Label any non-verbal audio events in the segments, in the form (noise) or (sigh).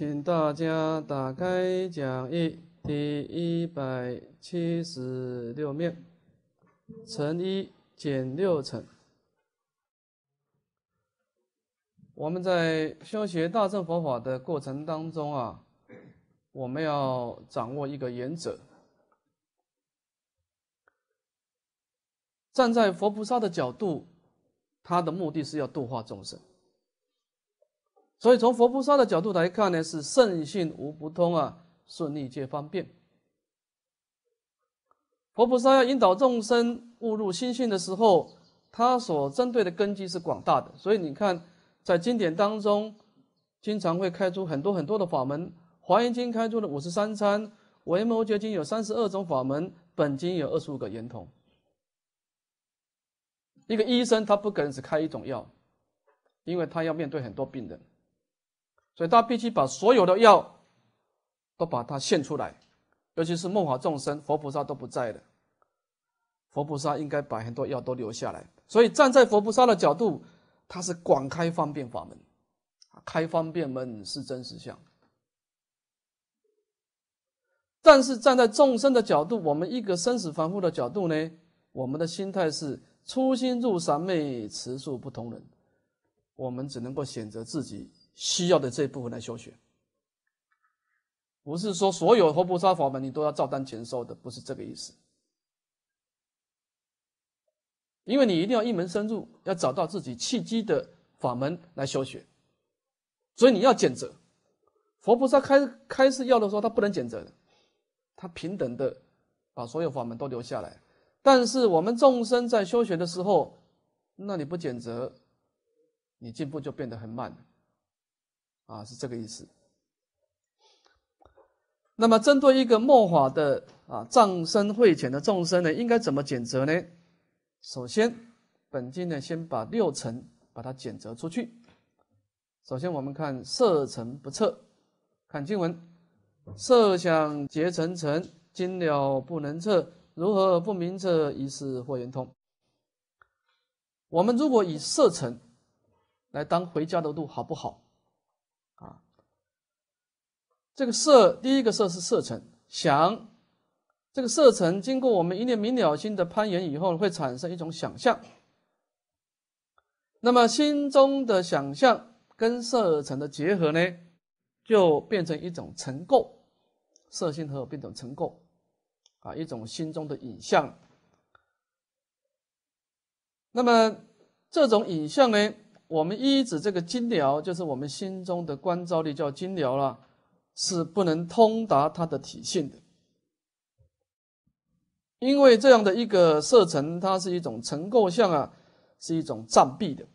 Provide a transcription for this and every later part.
请大家打开讲义第一百七十六面，乘一减六乘。我们在修学大乘佛法的过程当中啊，我们要掌握一个原则：站在佛菩萨的角度，他的目的是要度化众生。所以，从佛菩萨的角度来看呢，是圣性无不通啊，顺逆皆方便。佛菩萨要引导众生误入心性的时候，他所针对的根基是广大的。所以你看，在经典当中，经常会开出很多很多的法门。华严经开出的五十三参，维摩诘经有三十二种法门，本经有二十五个圆通。一个医生他不可能只开一种药，因为他要面对很多病人。所以他必须把所有的药都把它献出来，尤其是梦华众生，佛菩萨都不在的。佛菩萨应该把很多药都留下来。所以站在佛菩萨的角度，他是广开方便法门，开方便门是真实相。但是站在众生的角度，我们一个生死凡夫的角度呢，我们的心态是初心入三昧，慈数不同人。我们只能够选择自己。需要的这一部分来修学，不是说所有佛菩萨法门你都要照单全收的，不是这个意思。因为你一定要一门深入，要找到自己契机的法门来修学，所以你要拣择。佛菩萨开开示要的时候，他不能拣择的，他平等的把所有法门都留下来。但是我们众生在修学的时候，那你不拣择，你进步就变得很慢。啊，是这个意思。那么，针对一个末法的啊，葬身会浅的众生呢，应该怎么减责呢？首先，本经呢，先把六尘把它减责出去。首先，我们看色尘不测，看经文：色想结尘尘，今了不能测，如何不明测？疑是或圆通。我们如果以色尘来当回家的路，好不好？这个色，第一个色是色尘想，这个色尘经过我们一念明了心的攀缘以后，会产生一种想象。那么心中的想象跟色尘的结合呢，就变成一种成垢，色心和变成成垢，啊，一种心中的影像。那么这种影像呢，我们依指这个金疗，就是我们心中的观照力叫金疗了。是不能通达它的体性的，因为这样的一个色尘，它是一种尘构相啊，是一种障蔽的，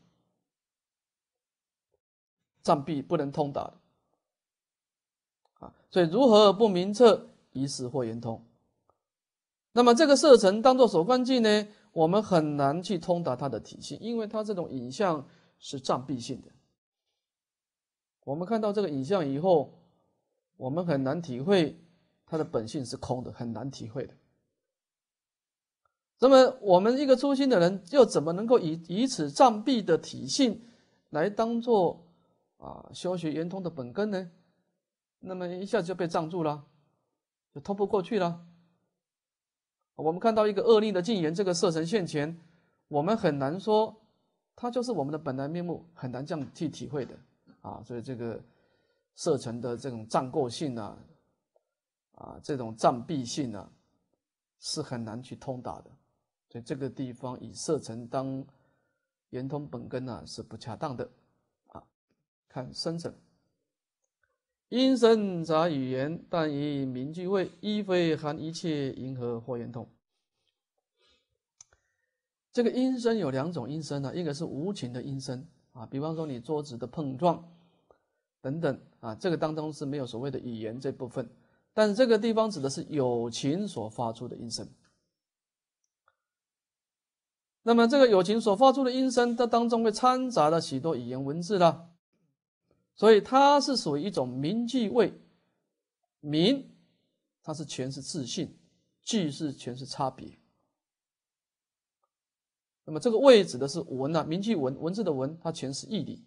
障蔽不能通达的啊。所以如何不明彻以识或圆通？那么这个色尘当做所观境呢？我们很难去通达它的体性，因为它这种影像是障蔽性的。我们看到这个影像以后。我们很难体会，它的本性是空的，很难体会的。那么，我们一个粗心的人，又怎么能够以以此障蔽的体性，来当做啊修学圆通的本根呢？那么一下子就被障住了，就通不过去了。我们看到一个恶劣的禁言，这个色神现前，我们很难说它就是我们的本来面目，很难这样去体会的啊。所以这个。色程的这种占构性呢，啊，这种占蔽性呢，是很难去通达的，所以这个地方以色程当圆通本根呢是不恰当的，啊，看深层。阴声杂语言，但以名句位，亦非含一切银河或圆通。这个音声有两种音声呢，一个是无情的音声，啊，比方说你桌子的碰撞。等等啊，这个当中是没有所谓的语言这部分，但是这个地方指的是友情所发出的音声。那么这个友情所发出的音声，它当中会掺杂了许多语言文字的，所以它是属于一种名句味。名，它是诠释自信；句是诠释差别。那么这个位指的是文呐，名句文，文字的文，它全是义理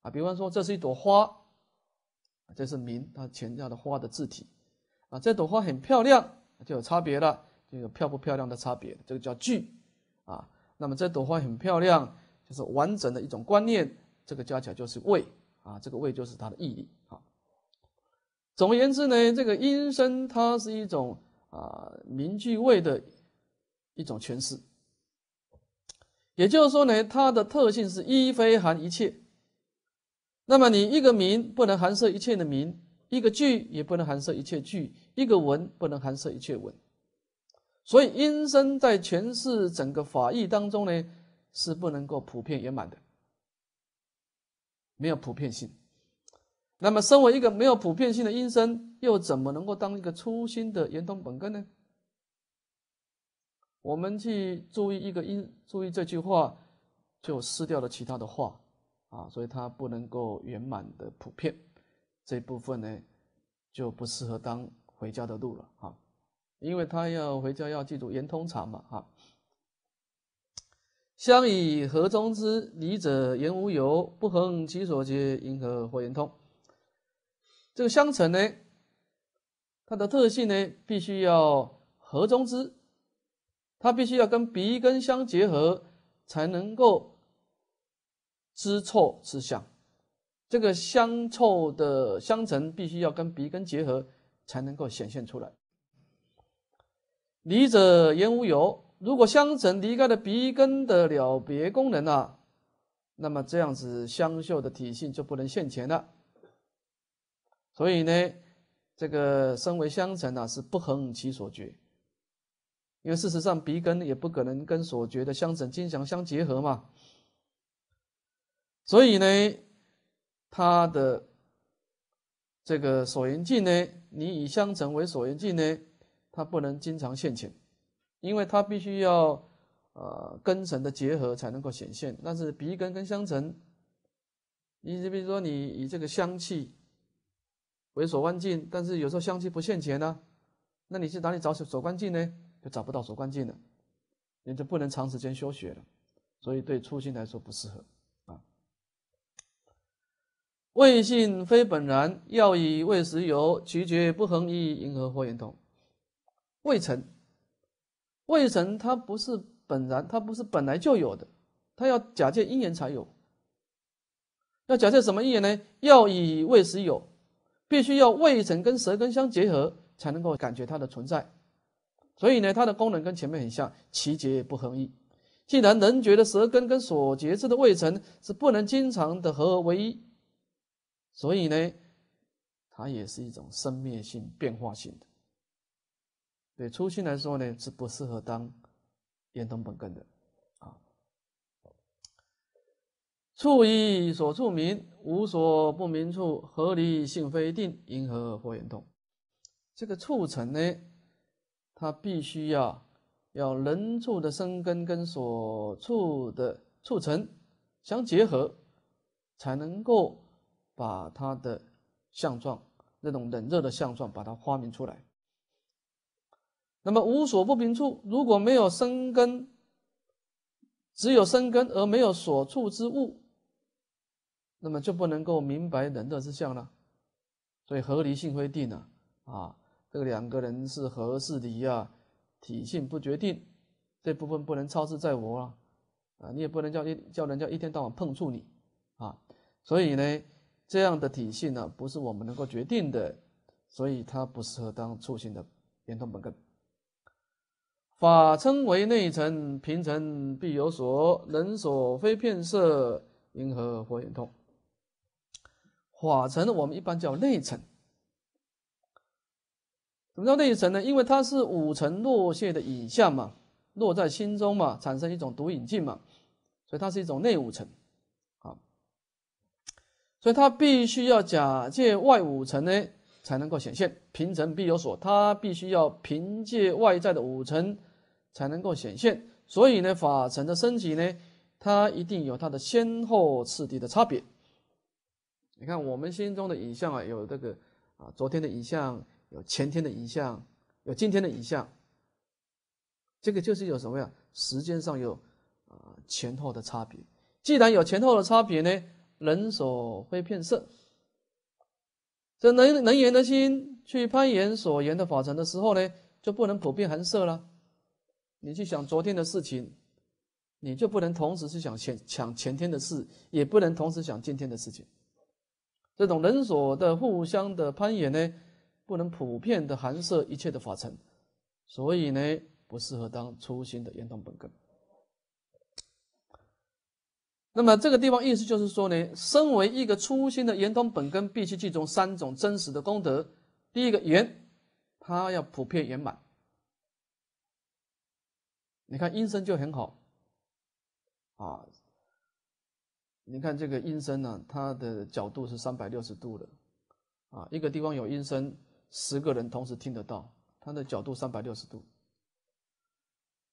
啊。比方说，这是一朵花。这是名，它前调的花的字体啊，这朵花很漂亮，就有差别了，就有漂不漂亮的差别，这个叫句啊。那么这朵花很漂亮，就是完整的一种观念，这个加起来就是味啊，这个味就是它的意义。好，总而言之呢，这个音声它是一种啊名句味的一种诠释，也就是说呢，它的特性是一非含一切。那么你一个名不能含摄一切的名，一个句也不能含摄一切句，一个文不能含摄一切文，所以音声在诠释整个法义当中呢，是不能够普遍圆满的，没有普遍性。那么身为一个没有普遍性的音声，又怎么能够当一个初心的圆通本根呢？我们去注意一个音，注意这句话，就失掉了其他的话。啊，所以它不能够圆满的普遍，这部分呢就不适合当回家的路了啊，因为他要回家要记住言通长嘛啊，相以何中之离者言无由，不恒其所接因何或言通？这个相乘呢，它的特性呢，必须要何中之，它必须要跟鼻根相结合才能够。知臭知香，这个香臭的相尘必须要跟鼻根结合，才能够显现出来。离者言无由，如果相尘离开了鼻根的了别功能啊，那么这样子香嗅的体性就不能现前了。所以呢，这个身为相尘啊，是不恒其所觉，因为事实上鼻根也不可能跟所觉的相尘精常相结合嘛。所以呢，它的这个所缘境呢，你以香尘为所缘境呢，它不能经常现前，因为它必须要呃根尘的结合才能够显现。但是鼻根跟香尘，你比如说你以这个香气为所观境，但是有时候香气不现前呢，那你去哪里找所所观境呢？就找不到所观境了，你就不能长时间修学了，所以对初心来说不适合。胃性非本然，要以胃食有，其绝不恒一，迎合或言同？胃沉胃沉，它不是本然，它不是本来就有的，它要假借因缘才有。要假借什么因缘呢？要以胃食有，必须要胃尘跟舌根相结合，才能够感觉它的存在。所以呢，它的功能跟前面很像，其绝不恒一。既然能觉得舌根跟所觉知的胃尘是不能经常的合而为一。所以呢，它也是一种生灭性、变化性的。对初心来说呢，是不适合当圆通本根的啊。处以所处名，无所不明处，合理性非定？因何或圆通？这个促成呢，它必须要要人处的生根跟所处的促成相结合，才能够。把它的相状，那种冷热的相状，把它发明出来。那么无所不平处，如果没有生根，只有生根而没有所处之物，那么就不能够明白冷热之相了。所以合离性规定了啊，这个两个人是合是离呀，体性不决定这部分不能操之在我啊，啊，你也不能叫一叫人家一天到晚碰触你啊，所以呢。这样的体系呢，不是我们能够决定的，所以它不适合当初行的圆通本根。法称为内尘，平尘必有所人所非片色，因何火圆通？法尘我们一般叫内尘，怎么叫内尘呢？因为它是五尘落谢的影像嘛，落在心中嘛，产生一种独影境嘛，所以它是一种内五尘。所以它必须要假借外五层呢，才能够显现。平层必有所，它必须要凭借外在的五层，才能够显现。所以呢，法尘的升级呢，它一定有它的先后次第的差别。你看，我们心中的影像啊，有这个啊，昨天的影像，有前天的影像，有今天的影像。这个就是有什么呀？时间上有啊前后的差别。既然有前后的差别呢？人所会骗色，这能能言的心去攀岩所言的法尘的时候呢，就不能普遍含色了。你去想昨天的事情，你就不能同时去想前想前天的事，也不能同时想今天的事情。这种人所的互相的攀岩呢，不能普遍的含色一切的法尘，所以呢，不适合当初心的言同本根。那么这个地方意思就是说呢，身为一个初心的圆通本根，必须具足三种真实的功德。第一个圆，它要普遍圆满。你看音声就很好，啊，你看这个音声呢，它的角度是三百六十度的，啊，一个地方有音声，十个人同时听得到，它的角度三百六十度。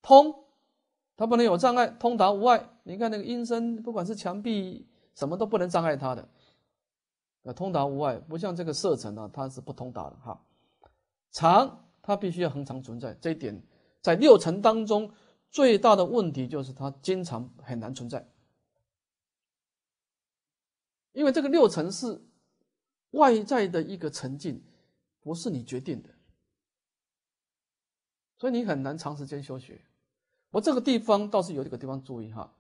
通。它不能有障碍，通达无碍。你看那个阴身，不管是墙壁什么，都不能障碍它的，呃，通达无碍。不像这个色尘呢，它是不通达的哈。长，它必须要恒常存在。这一点在六尘当中最大的问题就是它经常很难存在，因为这个六尘是外在的一个沉静，不是你决定的，所以你很难长时间修学。我这个地方倒是有一个地方注意哈，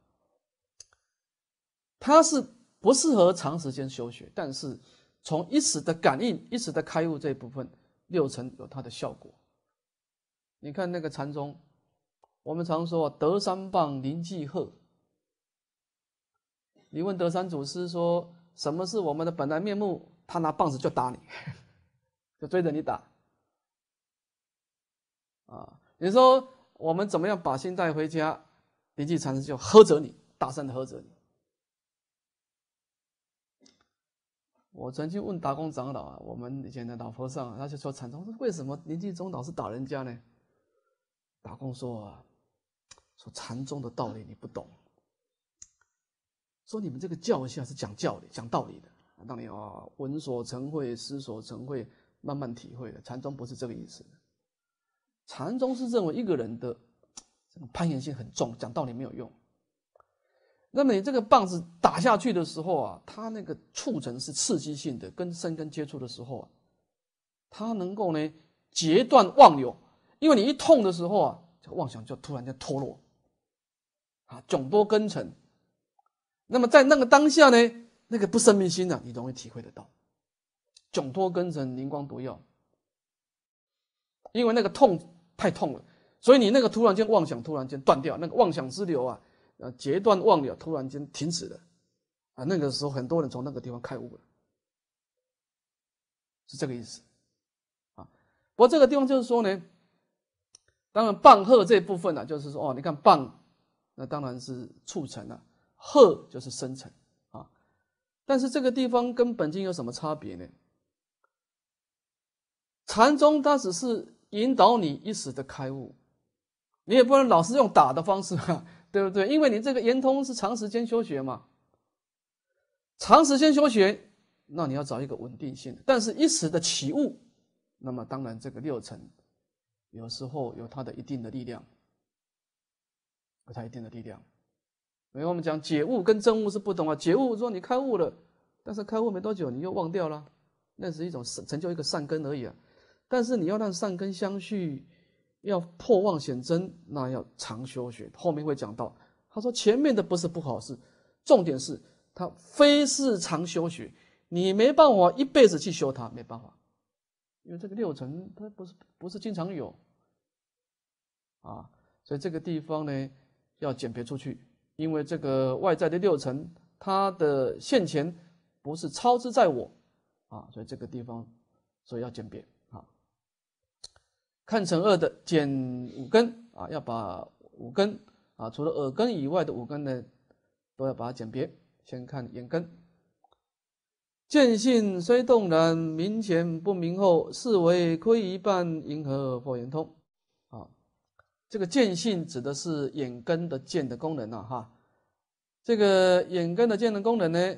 它是不适合长时间修学，但是从一时的感应、一时的开悟这一部分，六成有它的效果。你看那个禅宗，我们常说“德山棒林济鹤”，你问德山祖师说什么是我们的本来面目，他拿棒子就打你，(laughs) 就追着你打。啊，你说。我们怎么样把心带回家？年济禅师就呵责你，大声的呵责你。我曾经问打工长老啊，我们以前的老和尚，他就说禅宗为什么年济宗老是打人家呢？打工说啊，说禅宗的道理你不懂，说你们这个教下是讲教理、讲道理的，当你啊闻所成慧、思所成慧，慢慢体会的。禅宗不是这个意思。禅宗是认为一个人的攀岩性很重，讲道理没有用。那么你这个棒子打下去的时候啊，它那个促成是刺激性的，跟生根接触的时候啊，它能够呢截断妄有，因为你一痛的时候啊，这个妄想就突然间脱落，啊，窘多根尘。那么在那个当下呢，那个不生民心啊，你容易体会得到，窘多根尘，灵光独耀，因为那个痛。太痛了，所以你那个突然间妄想突然间断掉，那个妄想之流啊，呃，截断妄了，突然间停止了，啊，那个时候很多人从那个地方开悟了，是这个意思，啊，不过这个地方就是说呢，当然棒喝这部分呢，就是说哦，你看棒，那当然是促成啊，喝就是生成啊，但是这个地方跟本经有什么差别呢？禅宗它只是。引导你一时的开悟，你也不能老是用打的方式嘛，(laughs) 对不对？因为你这个圆通是长时间修学嘛，长时间修学，那你要找一个稳定性。但是，一时的起悟，那么当然这个六层有时候有它的一定的力量，有它一定的力量。因为我们讲解悟跟证悟是不同啊，解悟说你开悟了，但是开悟没多久你又忘掉了，那是一种成就一个善根而已啊。但是你要让善根相续，要破妄显真，那要常修学。后面会讲到，他说前面的不是不好事，重点是他非是常修学，你没办法一辈子去修它，没办法，因为这个六尘它不是不是经常有，啊，所以这个地方呢要鉴别出去，因为这个外在的六尘，它的现前不是超之在我，啊，所以这个地方所以要鉴别。看成二的减五根啊，要把五根啊，除了耳根以外的五根呢，都要把它减别。先看眼根，见性虽动然明前不明后，视为亏一半，银河破圆通。啊，这个见性指的是眼根的见的功能了哈。这个眼根的见的功能呢，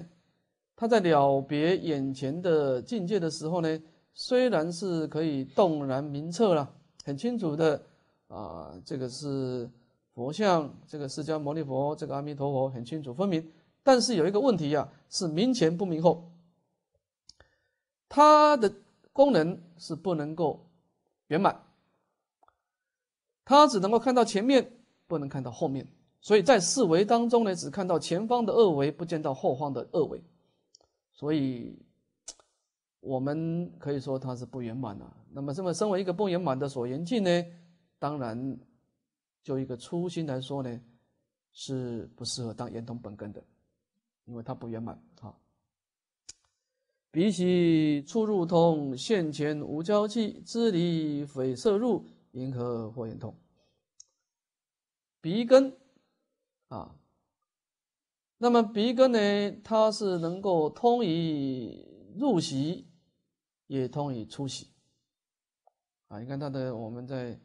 它在了别眼前的境界的时候呢，虽然是可以动然明彻了。很清楚的啊，这个是佛像，这个释迦牟尼佛，这个阿弥陀佛，很清楚分明。但是有一个问题呀，是明前不明后，它的功能是不能够圆满，它只能够看到前面，不能看到后面。所以在四维当中呢，只看到前方的二维，不见到后方的二维，所以。我们可以说它是不圆满的。那么，这么身为一个不圆满的所缘境呢，当然就一个初心来说呢，是不适合当圆通本根的，因为它不圆满啊。鼻息出入通，现前无交气，知离非色入，因何或圆通？鼻根啊，那么鼻根呢，它是能够通于入息。也通于出息，啊，你看他的，我们在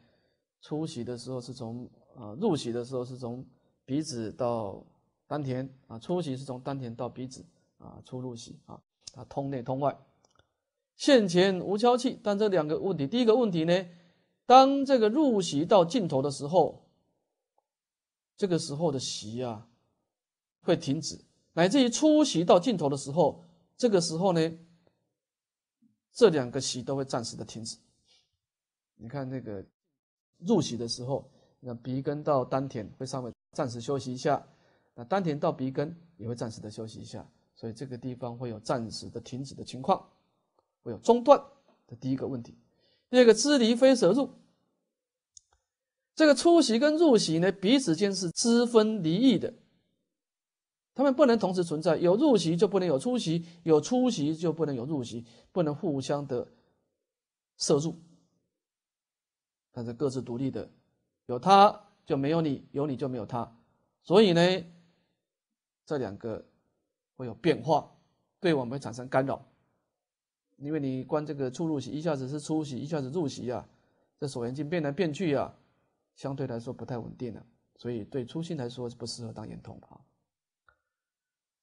出息的时候是从啊入息的时候是从鼻子到丹田啊，出息是从丹田到鼻子啊，出入息啊，它通内通外。现前无敲气，但这两个问题，第一个问题呢，当这个入息到尽头的时候，这个时候的息啊会停止，乃至于出息到尽头的时候，这个时候呢。这两个习都会暂时的停止。你看那个入席的时候，那鼻根到丹田会稍微暂时休息一下；那丹田到鼻根也会暂时的休息一下，所以这个地方会有暂时的停止的情况，会有中断的第一个问题。第二个，知离非舌入。这个出息跟入息呢，彼此间是知分离异的。他们不能同时存在，有入息就不能有出息，有出息就不能有入息，不能互相的摄入。但是各自独立的，有他就没有你，有你就没有他，所以呢，这两个会有变化，对我们产生干扰。因为你关这个出入息，一下子是出息，一下子入息啊，这所眼镜变来变去啊，相对来说不太稳定了。所以对初心来说，不适合当眼童啊。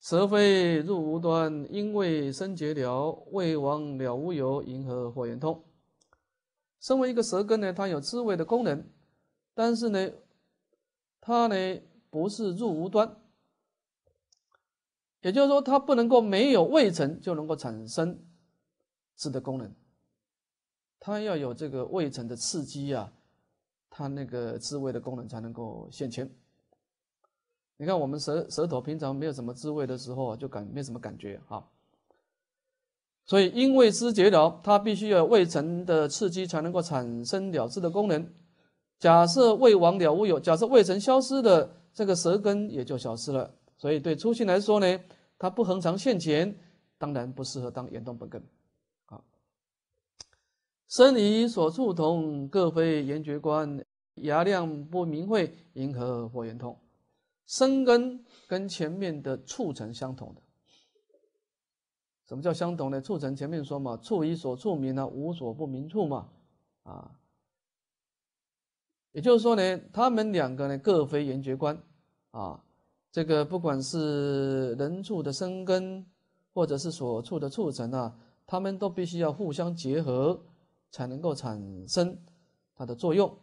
舌非入无端，因为生结了，未亡了无由，银河火焰通。身为一个舌根呢，它有滋味的功能，但是呢，它呢不是入无端，也就是说，它不能够没有胃层就能够产生味的功能，它要有这个胃层的刺激啊，它那个滋味的功能才能够现前。你看，我们舌舌头平常没有什么滋味的时候啊，就感没什么感觉哈。所以，因为知觉了，它必须要味层的刺激才能够产生了知的功能。假设胃亡了无有，假设胃层消失的这个舌根也就消失了。所以，对初心来说呢，它不恒常现前，当然不适合当眼动本根。啊，身离所触同，各非眼觉观，牙量不明慧，因何或圆通？生根跟前面的促成相同的，什么叫相同呢？促成前面说嘛，处以所处名呢，无所不明处嘛，啊，也就是说呢，他们两个呢各非圆觉观啊，这个不管是人处的生根，或者是所处的促成啊，他们都必须要互相结合，才能够产生它的作用，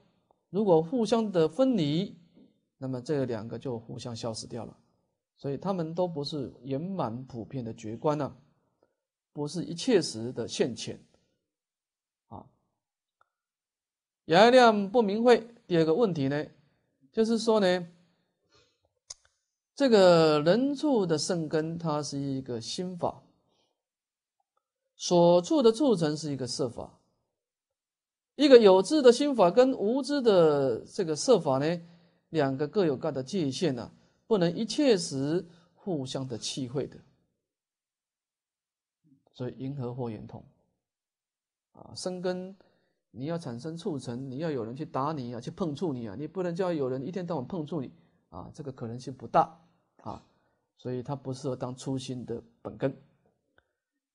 如果互相的分离。那么这两个就互相消失掉了，所以他们都不是圆满普遍的觉观呢，不是一切时的现前。啊，杨一亮不明会第二个问题呢，就是说呢，这个人处的圣根，它是一个心法；所处的处成是一个设法。一个有智的心法跟无知的这个设法呢？两个各有各的界限呢，不能一切时互相的气会的，所以银河或圆通啊生根，你要产生促成，你要有人去打你啊，去碰触你啊，你不能叫有人一天到晚碰触你啊，这个可能性不大啊，所以它不适合当初心的本根，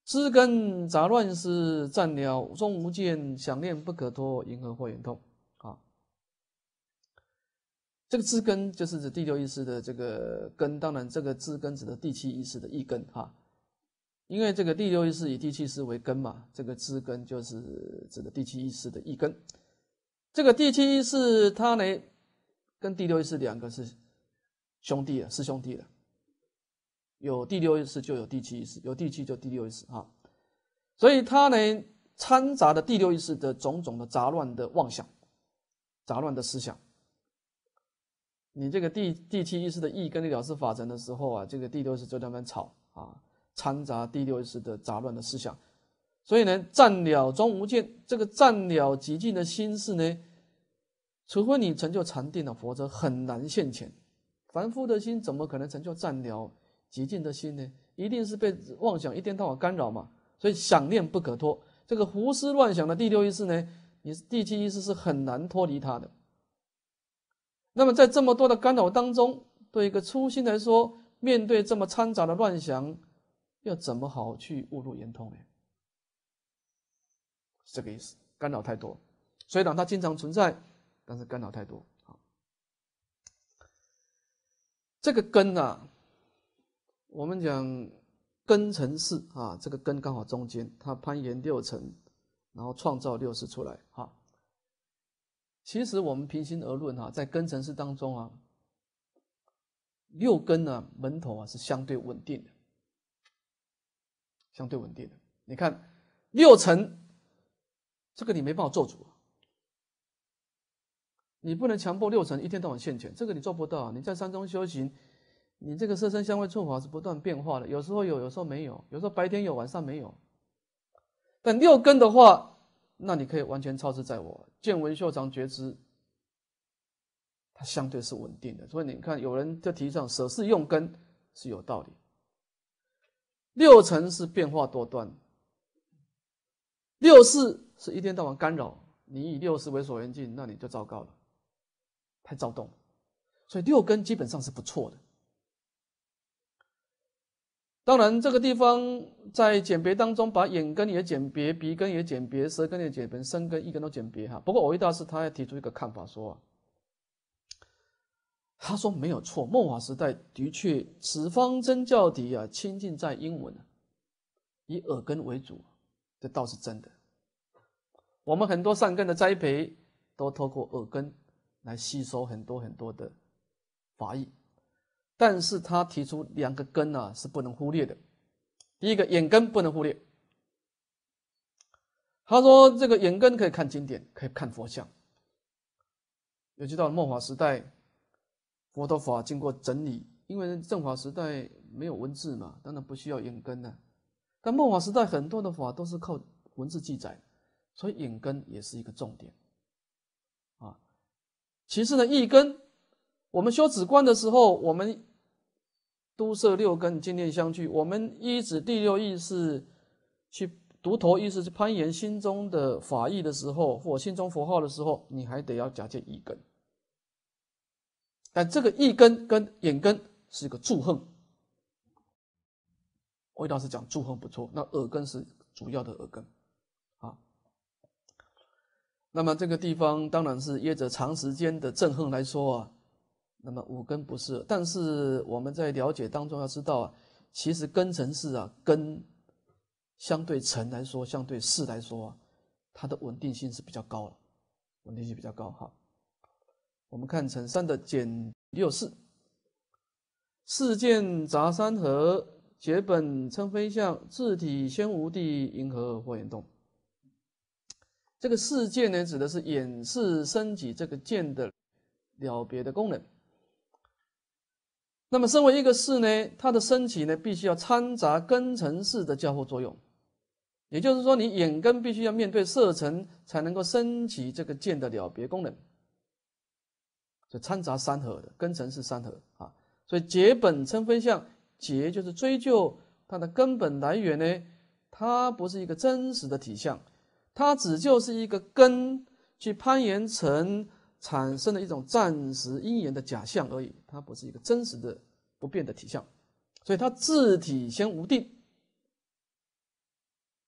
枝根杂乱是占鸟，终无见想念不可脱，银河或圆通。这个知根就是指第六意识的这个根，当然这个知根指的第七意识的一根哈，因为这个第六意识以第七思识为根嘛，这个知根就是指的第七意识的一根。这个第七意识它呢跟第六意识两个是兄弟的，是兄弟的，有第六意识就有第七意识，有第七就第六意识啊，所以它呢掺杂的第六意识的种种的杂乱的妄想、杂乱的思想。你这个第第七意识的意，跟你了事法则的时候啊，这个第六意识就那边吵啊，掺杂第六意识的杂乱的思想。所以呢，占了终无见，这个占了极静的心事呢，除非你成就禅定的否则很难现前。凡夫的心怎么可能成就占了极静的心呢？一定是被妄想一天到晚干扰嘛。所以想念不可脱，这个胡思乱想的第六意识呢，你第七意识是很难脱离它的。那么，在这么多的干扰当中，对一个初心来说，面对这么掺杂的乱想，要怎么好去悟入圆通呢？是这个意思。干扰太多，虽然它经常存在，但是干扰太多。好，这个根呢，我们讲根成四啊，这个根刚好中间，它攀岩六层，然后创造六识出来。哈。其实我们平心而论哈，在根尘事当中啊，六根呢门头啊是相对稳定的，相对稳定的。你看六尘，这个你没办法做主你不能强迫六层一天到晚现钱，这个你做不到。你在山中修行，你这个色身香味触法是不断变化的，有时候有，有时候没有，有时候白天有，晚上没有。但六根的话，那你可以完全超之在我见闻修长觉知，它相对是稳定的。所以你看，有人就提倡舍事用根是有道理。六尘是变化多端，六事是一天到晚干扰你，以六事为所缘境，那你就糟糕了，太躁动。所以六根基本上是不错的。当然，这个地方在简别当中，把眼根也简别，鼻根也简别，舌根也简别，身根、一根都简别哈。不过，我一大师他要提出一个看法说，他说没有错，末法时代的确此方针教底啊，清净在英文，以耳根为主，这倒是真的。我们很多善根的栽培，都透过耳根来吸收很多很多的法义。但是他提出两个根呢是不能忽略的，第一个眼根不能忽略。他说这个眼根可以看经典，可以看佛像。尤其到末法时代，佛陀法经过整理，因为正法时代没有文字嘛，当然不需要眼根了。但末法时代很多的法都是靠文字记载，所以眼根也是一个重点。啊，其次呢，意根。我们修止观的时候，我们都摄六根，渐渐相聚。我们依止第六意识去独头意识攀岩心中的法意的时候，或心中佛号的时候，你还得要假借一根。但这个一根跟眼根是一个助横。魏老师讲助横不错，那耳根是主要的耳根啊。那么这个地方当然是约着长时间的憎恨来说啊。那么五根不是，但是我们在了解当中要知道啊，其实根乘是啊，根相对尘来说，相对四来说，它的稳定性是比较高了，稳定性比较高哈。我们看乘三的减六四，四剑杂三河，结本称非相，自体先无地，银河或岩洞。这个四剑呢，指的是眼视身己这个剑的了别的功能。那么，身为一个势呢，它的升起呢，必须要掺杂根尘式的交互作用，也就是说，你眼根必须要面对色尘，才能够升起这个剑的了别功能，就掺杂三合的根尘是三合啊，所以结本称分相结就是追究它的根本来源呢，它不是一个真实的体相，它只就是一个根去攀岩成。产生了一种暂时因缘的假象而已，它不是一个真实的不变的体相，所以它自体先无定。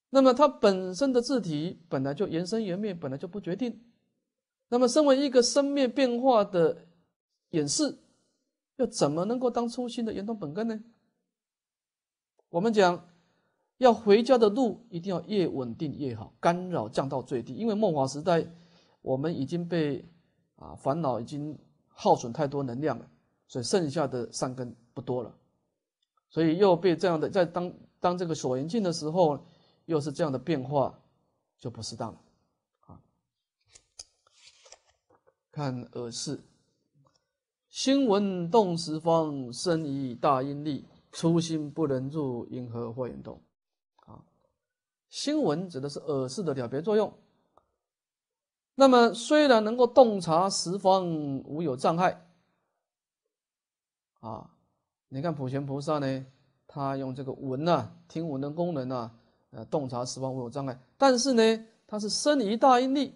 那么它本身的自体本来就缘生缘灭，本来就不决定。那么身为一个生灭变化的演示，又怎么能够当初心的源头本根呢？我们讲要回家的路一定要越稳定越好，干扰降到最低，因为末法时代我们已经被。啊，烦恼已经耗损太多能量了，所以剩下的善根不多了，所以又被这样的在当当这个所缘境的时候，又是这样的变化，就不适当了。啊，看耳饰，心闻动十方，生以大阴力，初心不能入银河或眼洞。啊，心闻指的是耳饰的了别作用。那么虽然能够洞察十方无有障碍，啊，你看普贤菩萨呢，他用这个闻呐、听闻的功能呐，呃，洞察十方无有障碍。但是呢，他是生于大阴力，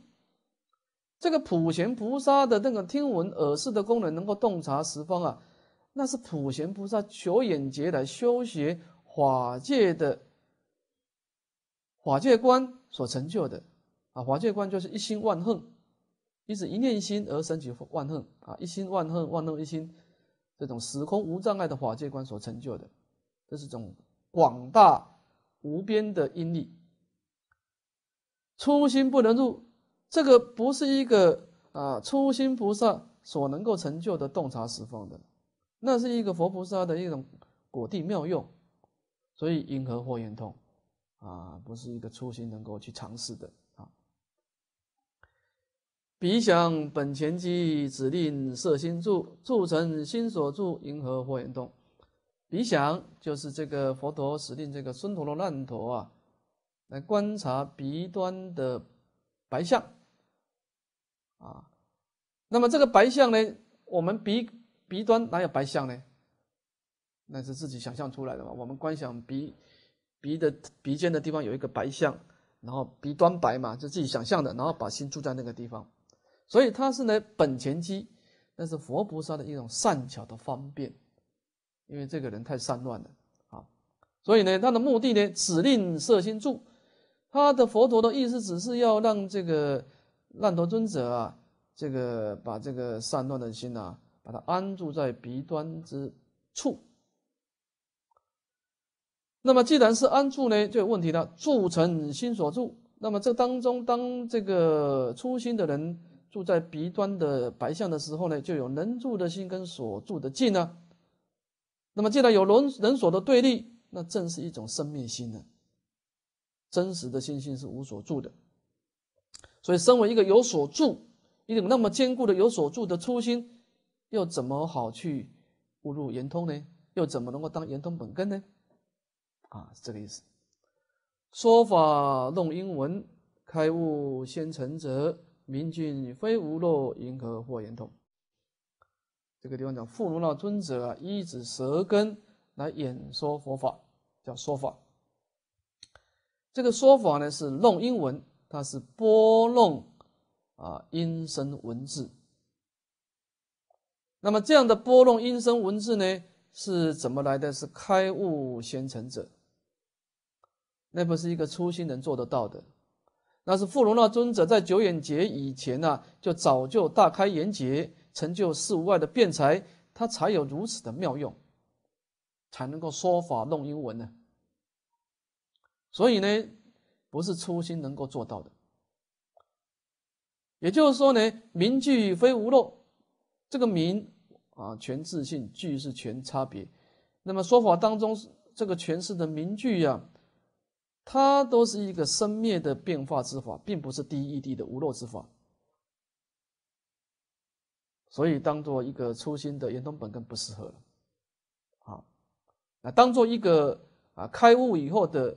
这个普贤菩萨的那个听闻耳视的功能能够洞察十方啊，那是普贤菩萨修眼界来修习法界的法界观所成就的。啊，法界观就是一心万恨，因此一念心而生起万恨啊，一心万恨，万恨一心，这种时空无障碍的法界观所成就的，这是种广大无边的因力。初心不能入，这个不是一个啊初心菩萨所能够成就的洞察十方的，那是一个佛菩萨的一种果地妙用，所以因何或焰通啊，不是一个初心能够去尝试的。鼻想本前基，指令色心住，住成心所住，银河火焰动。鼻想就是这个佛陀指令这个孙陀罗难陀啊，来观察鼻端的白象啊。那么这个白象呢，我们鼻鼻端哪有白象呢？那是自己想象出来的嘛。我们观想鼻鼻的鼻尖的地方有一个白象，然后鼻端白嘛，就自己想象的，然后把心住在那个地方。所以他是呢，本钱机，那是佛菩萨的一种善巧的方便，因为这个人太善乱了啊，所以呢，他的目的呢，只令色心住。他的佛陀的意思只是要让这个烂陀尊者啊，这个把这个善乱的心啊，把它安住在鼻端之处。那么既然是安住呢，就有问题了，住成心所住。那么这当中，当这个初心的人。住在鼻端的白象的时候呢，就有能住的心跟所住的境呢。那么既然有人人所的对立，那正是一种生命心呢。真实的信心是无所住的。所以，身为一个有所住、一种那么坚固的有所住的初心，又怎么好去误入圆通呢？又怎么能够当圆通本根呢？啊，是这个意思。说法弄英文，开悟先成者。明镜非无漏，银河或圆通。这个地方讲富如那尊者啊，依指舌根来演说佛法，叫说法。这个说法呢是弄英文，它是拨弄啊音声文字。那么这样的拨弄音声文字呢，是怎么来的？是开悟先成者，那不是一个初心能做得到的。那是富罗那尊者在九眼节以前呢，就早就大开眼界，成就事物外的辩才，他才有如此的妙用，才能够说法弄英文呢。所以呢，不是粗心能够做到的。也就是说呢，名句非无漏，这个名啊全自信，句是全差别。那么说法当中这个诠释的名句呀。它都是一个生灭的变化之法，并不是第一滴的无漏之法，所以当做一个初心的圆通本根不适合。好，那当做一个啊开悟以后的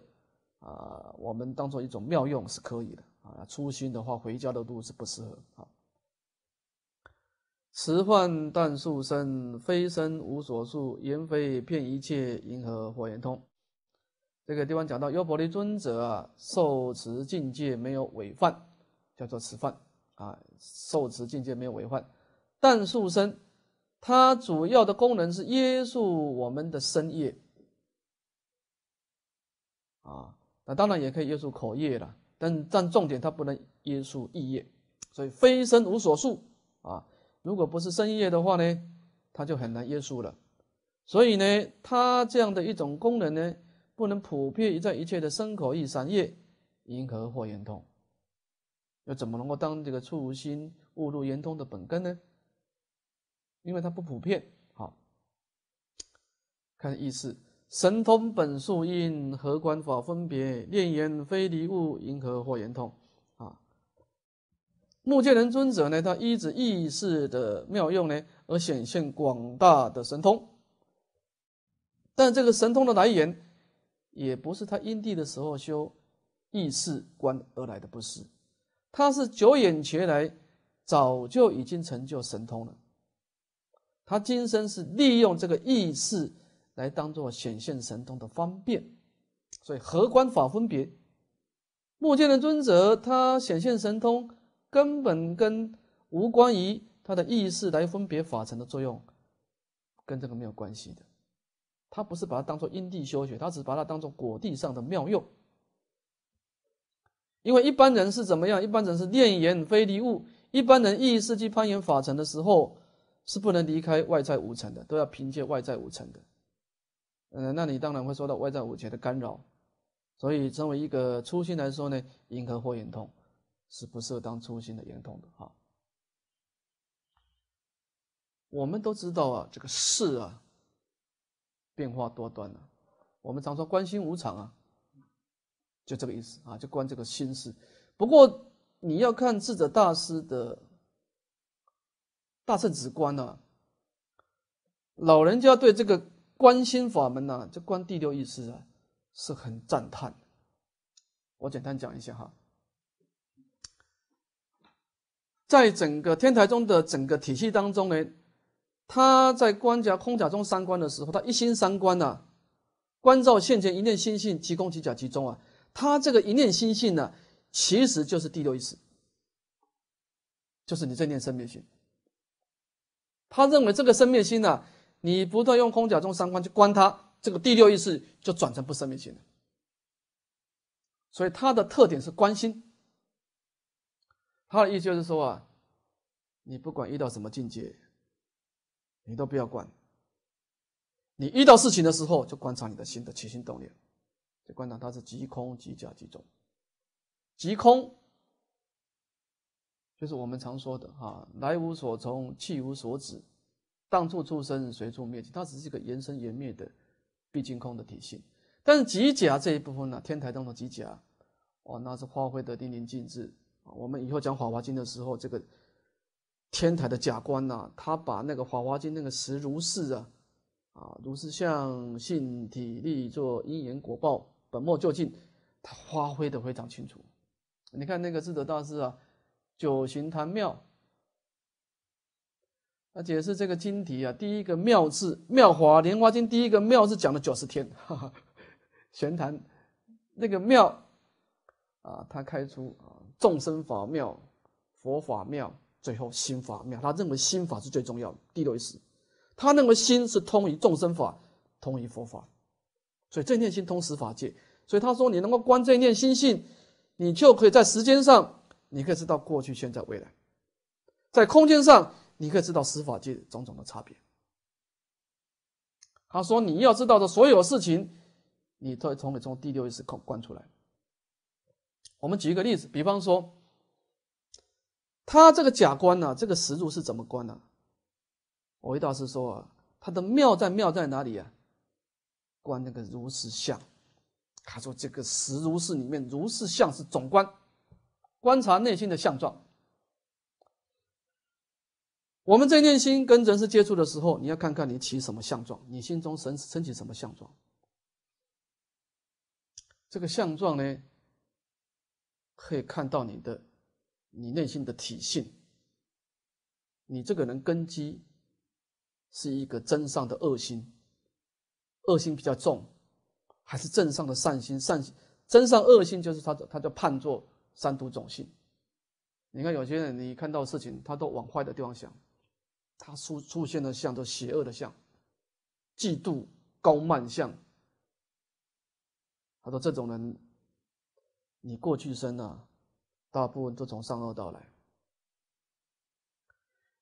啊，我们当做一种妙用是可以的啊。初心的话，回家的路是不适合。好，十幻淡数身，非身无所住，言非遍一切，银河火圆通。这个地方讲到优婆离尊者受持境界没有违犯，叫做持犯啊。受持境界没有违犯，但素身，它主要的功能是约束我们的身业啊。那当然也可以约束口业了，但占重点它不能约束意业，所以非身无所束啊。如果不是身业的话呢，它就很难约束了。所以呢，它这样的一种功能呢。不能普遍于在一切的生口意三业，银河或圆通，又怎么能够当这个初心误入圆通的本根呢？因为它不普遍，好，看意识神通本数因何观法分别，念言非离物，银河或圆通啊。目见人尊者呢，他依止意识的妙用呢，而显现广大的神通，但这个神通的来源。也不是他因地的时候修意识观而来的，不是，他是久远前来，早就已经成就神通了。他今生是利用这个意识来当做显现神通的方便，所以合观法分别。目见的尊者他显现神通，根本跟无关于他的意识来分别法尘的作用，跟这个没有关系的。他不是把它当做因地修学，他只把它当做果地上的妙用。因为一般人是怎么样？一般人是恋言非离物。一般人意识去攀岩法尘的时候，是不能离开外在五尘的，都要凭借外在五尘的。嗯，那你当然会受到外在五层的干扰。所以，成为一个初心来说呢，银河或眼痛是不适合当初心的眼通的哈。我们都知道啊，这个事啊。变化多端啊！我们常说关心无常啊，就这个意思啊，就观这个心事。不过你要看智者大师的大圣之观呢，老人家对这个观心法门呢，这观第六意识啊，是很赞叹我简单讲一下哈，在整个天台宗的整个体系当中呢。他在观甲空甲中三观的时候，他一心三观呐，观照现前一念心性，即空即假即中啊。他这个一念心性呢，其实就是第六意识，就是你这念生灭心。他认为这个生命心呢，你不断用空甲中三观去观它，这个第六意识就转成不生命心了。所以他的特点是关心。他的意思就是说啊，你不管遇到什么境界。你都不要管，你遇到事情的时候就观察你的心的起心动念，就观察它是极空、即假、极中。极空，就是我们常说的啊，来无所从，去无所止，当处出生，随处灭尽。它只是一个延伸、延灭的必竟空的体系。但是极假这一部分呢，天台中的极假，哦，那是发挥的淋漓尽致啊。我们以后讲法华经的时候，这个。天台的假观呐，他把那个《法华经》那个“实如是”啊，啊，如是相性体力，做因缘果报，本末究竟，他发挥的非常清楚。你看那个智者大师啊，九行坛妙，他解释这个经题啊，第一个“妙”字，妙华《莲花经》第一个“妙”字讲了九十天，哈哈，玄坛那个妙啊，他开出啊，众生法妙，佛法妙。最后，心法妙，他认为心法是最重要。的。第六意识，他认为心是通于众生法，通于佛法，所以这念心通十法界。所以他说，你能够观这念心性，你就可以在时间上，你可以知道过去、现在、未来；在空间上，你可以知道十法界种种的差别。他说，你要知道的所有事情，你都从你从第六意识空观出来。我们举一个例子，比方说。他这个假观呢？这个实如是怎么观呢？我一大师说，啊，他的妙在妙在哪里啊？观那个如是相。他说这个实如是里面，如是相是总观，观察内心的相状。我们在内心跟人事接触的时候，你要看看你起什么相状，你心中神升起什么相状。这个相状呢，可以看到你的。你内心的体性，你这个人根基是一个真上的恶心，恶心比较重，还是正上的善心？善心真上恶心，就是他他叫判作三毒种性。你看有些人，你看到事情，他都往坏的地方想，他出出现的像都邪恶的像，嫉妒高慢相。他说这种人，你过去生啊，大部分都从善恶道来。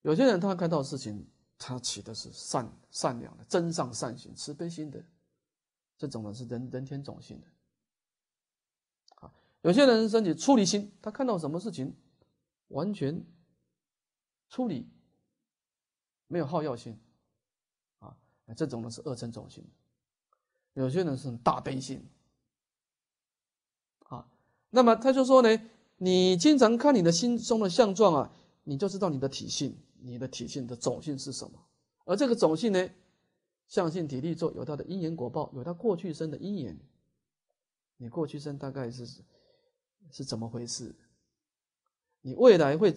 有些人他看到事情，他起的是善善良的真善善行、慈悲心的，这种呢是人人天种性的。啊，有些人升起出离心，他看到什么事情，完全处理，没有好药心，啊，这种呢是二乘种性。有些人是大悲心，啊，那么他就说呢。你经常看你的心中的相状啊，你就知道你的体性，你的体性的种性是什么。而这个种性呢，相性体力作有它的因缘果报，有它过去生的因缘。你过去生大概是是怎么回事？你未来会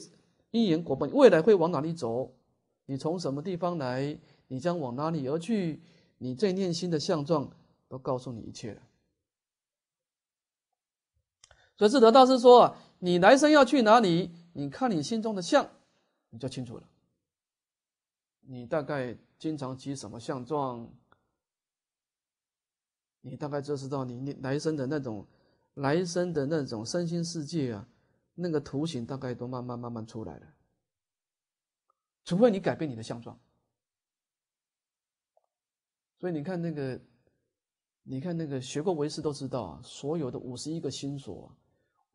因缘果报，未来会往哪里走？你从什么地方来？你将往哪里而去？你这念心的相状都告诉你一切。所以智德大师说啊。你来生要去哪里？你看你心中的相，你就清楚了。你大概经常积什么相状，你大概就知道你你来生的那种，来生的那种身心世界啊，那个图形大概都慢慢慢慢出来了。除非你改变你的相状。所以你看那个，你看那个，学过维师都知道啊，所有的五十一个心锁。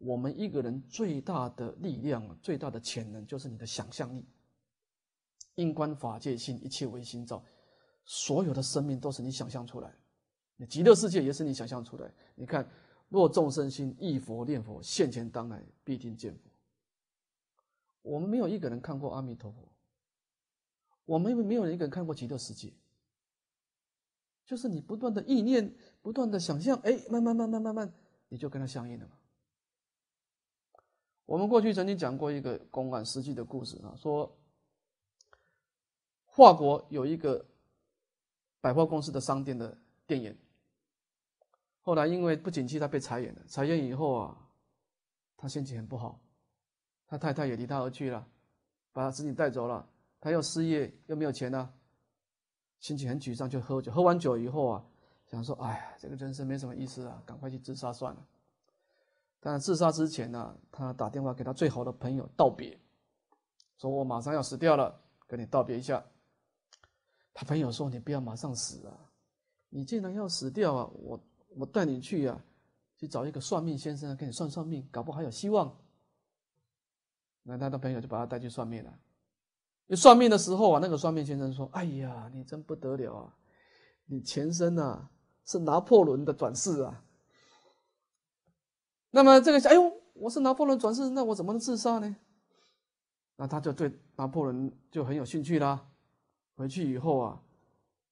我们一个人最大的力量、最大的潜能，就是你的想象力。因观法界心，一切唯心造。所有的生命都是你想象出来，你极乐世界也是你想象出来。你看，若众生心忆佛念佛，现前当来必定见佛。我们没有一个人看过阿弥陀佛，我们没有一个人看过极乐世界。就是你不断的意念，不断的想象，哎，慢慢慢慢慢慢，你就跟他相应了嘛。我们过去曾经讲过一个公安实际的故事啊，说华国有一个百货公司的商店的店员，后来因为不景气，他被裁员了。裁员以后啊，他心情很不好，他太太也离他而去了，把他子女带走了。他又失业，又没有钱呢，心情很沮丧，就喝酒。喝完酒以后啊，想说：“哎呀，这个人生没什么意思啊，赶快去自杀算了。”但自杀之前呢，他打电话给他最好的朋友道别，说：“我马上要死掉了，跟你道别一下。”他朋友说：“你不要马上死啊，你竟然要死掉啊！我我带你去啊，去找一个算命先生，给你算算命，搞不好有希望。”那他的朋友就把他带去算命了。算命的时候啊，那个算命先生说：“哎呀，你真不得了啊！你前身啊是拿破仑的转世啊！”那么这个，哎呦，我是拿破仑转世，那我怎么能自杀呢？那他就对拿破仑就很有兴趣啦。回去以后啊，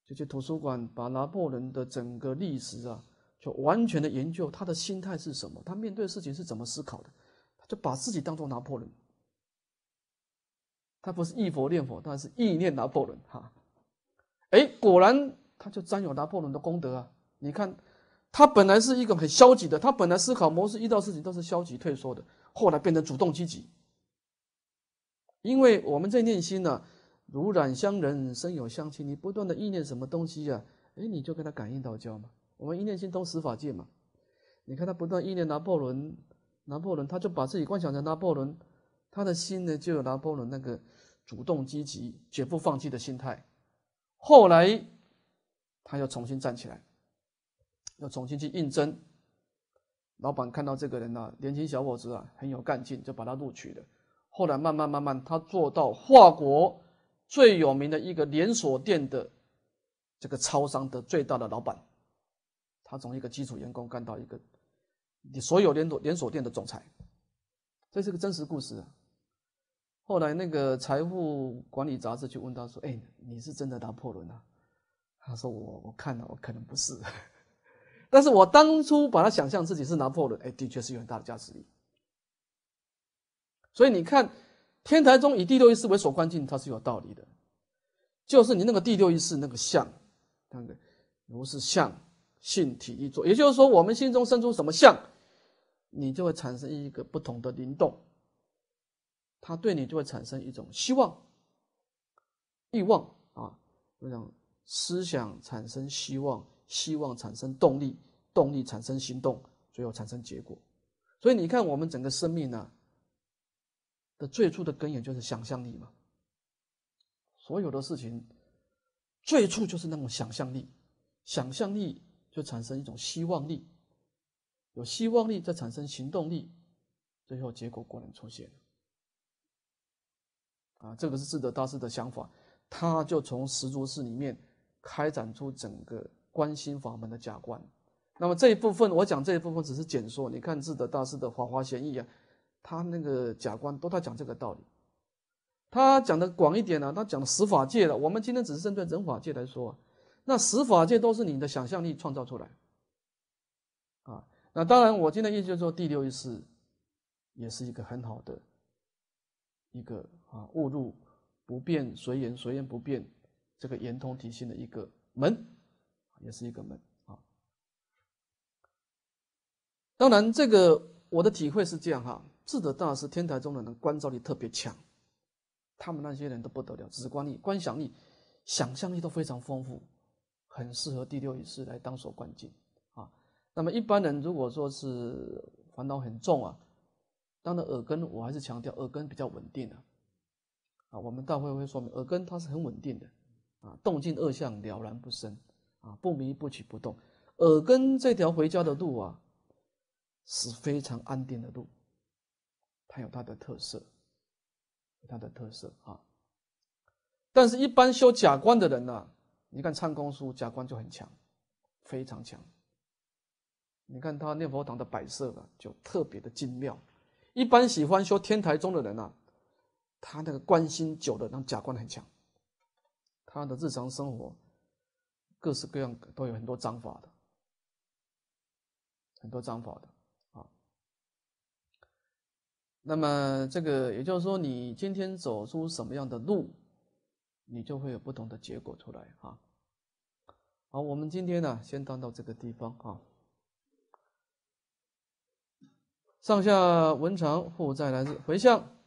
就去图书馆把拿破仑的整个历史啊，就完全的研究他的心态是什么，他面对事情是怎么思考的。他就把自己当做拿破仑，他不是忆佛念佛，他是意念拿破仑哈。哎，果然他就沾有拿破仑的功德啊，你看。他本来是一个很消极的，他本来思考模式遇到事情都是消极退缩的，后来变成主动积极。因为我们在念心呢，如染相人，身有香气。你不断的意念什么东西啊？哎，你就跟他感应到教嘛。我们一念心通十法界嘛。你看他不断意念拿破仑，拿破仑他就把自己幻想成拿破仑，他的心呢就有拿破仑那个主动积极、绝不放弃的心态。后来，他又重新站起来。要重新去应征，老板看到这个人呢，年轻小伙子啊，很有干劲，就把他录取了。后来慢慢慢慢，他做到跨国最有名的一个连锁店的这个超商的最大的老板，他从一个基础员工干到一个你所有连锁连锁店的总裁，这是个真实故事。啊。后来那个财富管理杂志就问他说：“哎，你是真的拿破仑啊？”他说：“我我看了，我可能不是。” (laughs) 但是我当初把它想象自己是拿破仑，哎，的确是有很大的价值力。所以你看，天台宗以第六意识为所观境，它是有道理的。就是你那个第六意识那个相，那个如是相性体一作，也就是说，我们心中生出什么相，你就会产生一个不同的灵动，它对你就会产生一种希望、欲望啊，这种思想产生希望。希望产生动力，动力产生行动，最后产生结果。所以你看，我们整个生命呢的最初的根源就是想象力嘛。所有的事情，最初就是那种想象力，想象力就产生一种希望力，有希望力再产生行动力，最后结果果然出现。啊，这个是智德大师的想法，他就从十足式里面开展出整个。关心法门的假观，那么这一部分我讲这一部分只是简说。你看智德大师的《华华贤义》啊，他那个假观都在讲这个道理。他讲的广一点呢，他讲十法界了。我们今天只是针对人法界来说，那十法界都是你的想象力创造出来啊。那当然，我今天意思说，第六意识也是一个很好的一个啊，误入不变随缘，随缘不变这个圆通体性的一个门。也是一个门啊。当然，这个我的体会是这样哈。智德大师、天台中的人，观照力特别强，他们那些人都不得了，直观力、观想力、想象力都非常丰富，很适合第六意识来当所观境啊。那么一般人如果说是烦恼很重啊，当然耳根我还是强调耳根比较稳定的啊，我们大会会说明耳根它是很稳定的啊，动静二相了然不生。啊，不迷不取不动，耳根这条回家的路啊，是非常安定的路，它有它的特色，它的特色啊。但是，一般修假观的人呢，你看唱公书假观就很强，非常强。你看他念佛堂的摆设呢，就特别的精妙。一般喜欢修天台宗的人呢，他那个观心久的，那假观很强，他的日常生活。各式各样都有很多章法的，很多章法的啊。那么这个也就是说，你今天走出什么样的路，你就会有不同的结果出来啊。好，我们今天呢，先谈到这个地方啊。上下文长互在来自回向。